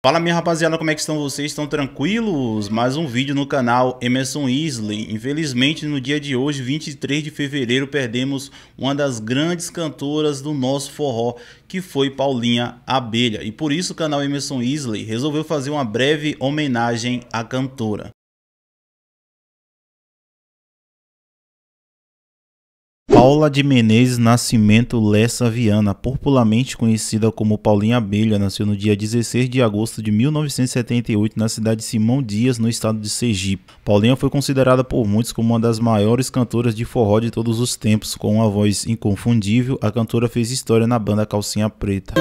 Fala minha rapaziada, como é que estão vocês? Estão tranquilos? Mais um vídeo no canal Emerson Isley. Infelizmente no dia de hoje, 23 de fevereiro, perdemos uma das grandes cantoras do nosso forró, que foi Paulinha Abelha. E por isso o canal Emerson Isley resolveu fazer uma breve homenagem à cantora. Paula de Menezes Nascimento Lessa Viana, popularmente conhecida como Paulinha Abelha, nasceu no dia 16 de agosto de 1978 na cidade de Simão Dias, no estado de Sergipe. Paulinha foi considerada por muitos como uma das maiores cantoras de forró de todos os tempos. Com uma voz inconfundível, a cantora fez história na banda Calcinha Preta.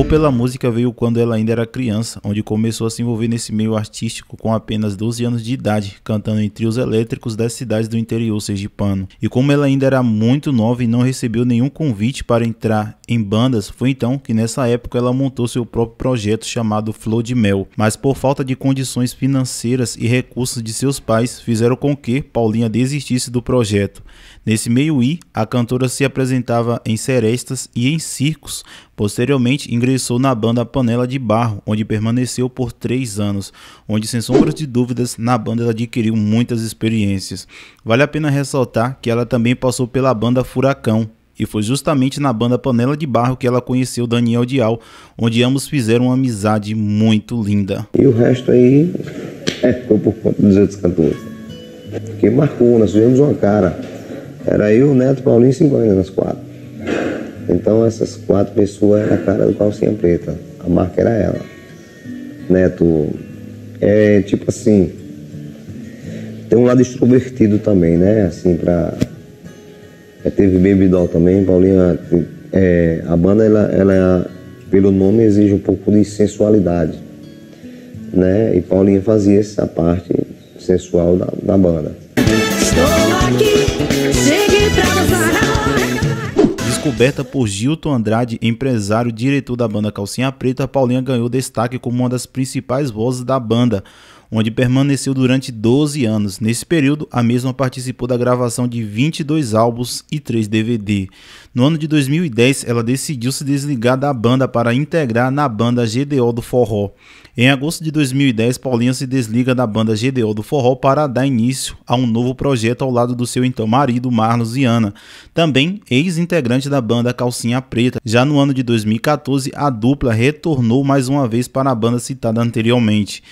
amor pela música veio quando ela ainda era criança, onde começou a se envolver nesse meio artístico com apenas 12 anos de idade, cantando em trios elétricos das cidades do interior sergipano. E como ela ainda era muito nova e não recebeu nenhum convite para entrar em bandas, foi então que nessa época ela montou seu próprio projeto chamado Flor de Mel. Mas por falta de condições financeiras e recursos de seus pais, fizeram com que Paulinha desistisse do projeto. Nesse meio i, a cantora se apresentava em serestas e em circos. Posteriormente, ingressou ingressou na banda Panela de Barro, onde permaneceu por três anos, onde, sem sombra de dúvidas, na banda ela adquiriu muitas experiências. Vale a pena ressaltar que ela também passou pela banda Furacão, e foi justamente na banda Panela de Barro que ela conheceu Daniel Dial, onde ambos fizeram uma amizade muito linda. E o resto aí é, ficou por conta dos outros cantores. Que marcou, nós tivemos uma cara. Era eu, Neto, Paulinho e Cinco nas quatro. Então essas quatro pessoas eram a cara do calcinha preta. A marca era ela. Neto, é tipo assim. Tem um lado extrovertido também, né? Assim, pra. É, teve Baby Doll também, Paulinha. É, a banda, ela, ela, pelo nome, exige um pouco de sensualidade. Né? E Paulinha fazia essa parte sensual da, da banda. Estou aqui. Coberta por Gilton Andrade, empresário e diretor da banda Calcinha Preta, Paulinha ganhou destaque como uma das principais vozes da banda onde permaneceu durante 12 anos. Nesse período, a mesma participou da gravação de 22 álbuns e 3 DVD. No ano de 2010, ela decidiu se desligar da banda para integrar na banda GDO do Forró. Em agosto de 2010, Paulinha se desliga da banda GDO do Forró para dar início a um novo projeto ao lado do seu então marido, Marlos e Ana, também ex-integrante da banda Calcinha Preta. Já no ano de 2014, a dupla retornou mais uma vez para a banda citada anteriormente.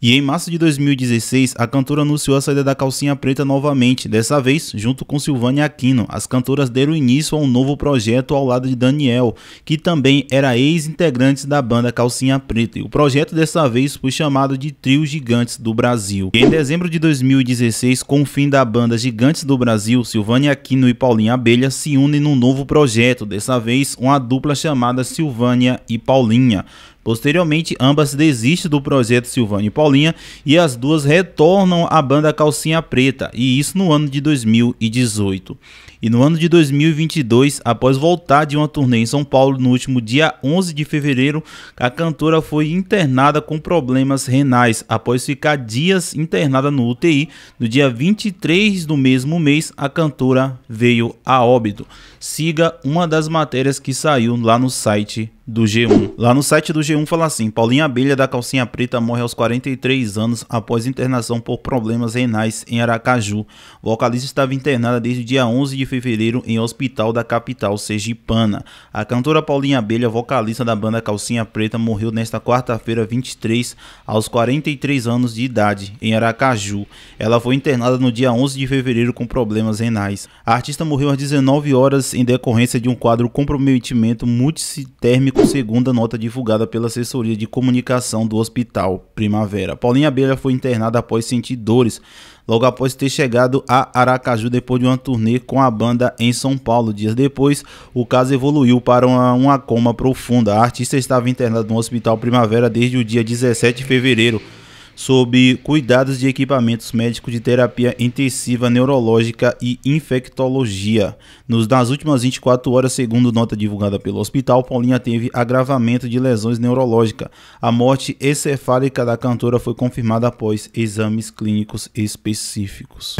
E em março março de 2016, a cantora anunciou a saída da calcinha preta novamente, dessa vez junto com Silvânia Aquino. As cantoras deram início a um novo projeto ao lado de Daniel, que também era ex-integrante da banda Calcinha Preta. E o projeto dessa vez foi chamado de Trio Gigantes do Brasil. E em dezembro de 2016, com o fim da banda Gigantes do Brasil, Silvânia Aquino e Paulinha Abelha se unem num novo projeto, dessa vez uma dupla chamada Silvânia e Paulinha. Posteriormente, ambas desistem do projeto Silvânia e Paulinha e as duas retornam à banda Calcinha Preta, e isso no ano de 2018. E no ano de 2022, após voltar de uma turnê em São Paulo no último dia 11 de fevereiro, a cantora foi internada com problemas renais após ficar dias internada no UTI. No dia 23 do mesmo mês, a cantora veio a óbito. Siga uma das matérias que saiu lá no site do G1. Lá no site do G1 fala assim: Paulinha Abelha da Calcinha Preta morre aos 43 anos após internação por problemas renais em Aracaju. vocalista estava internada desde o dia 11 de fevereiro em hospital da capital sergipana. A cantora Paulinha Abelha, vocalista da banda Calcinha Preta, morreu nesta quarta-feira 23 aos 43 anos de idade em Aracaju. Ela foi internada no dia 11 de fevereiro com problemas renais. A artista morreu às 19 horas em decorrência de um quadro comprometimento multitérmico segundo a nota divulgada pela assessoria de comunicação do Hospital Primavera. Paulinha Abelha foi internada após sentir dores, logo após ter chegado a Aracaju depois de uma turnê com a banda em São Paulo. Dias depois, o caso evoluiu para uma, uma coma profunda. A artista estava internada no Hospital Primavera desde o dia 17 de fevereiro sobre cuidados de equipamentos médicos de terapia intensiva neurológica e infectologia. Nos, nas últimas 24 horas, segundo nota divulgada pelo hospital, Paulinha teve agravamento de lesões neurológicas. A morte encefálica da cantora foi confirmada após exames clínicos específicos.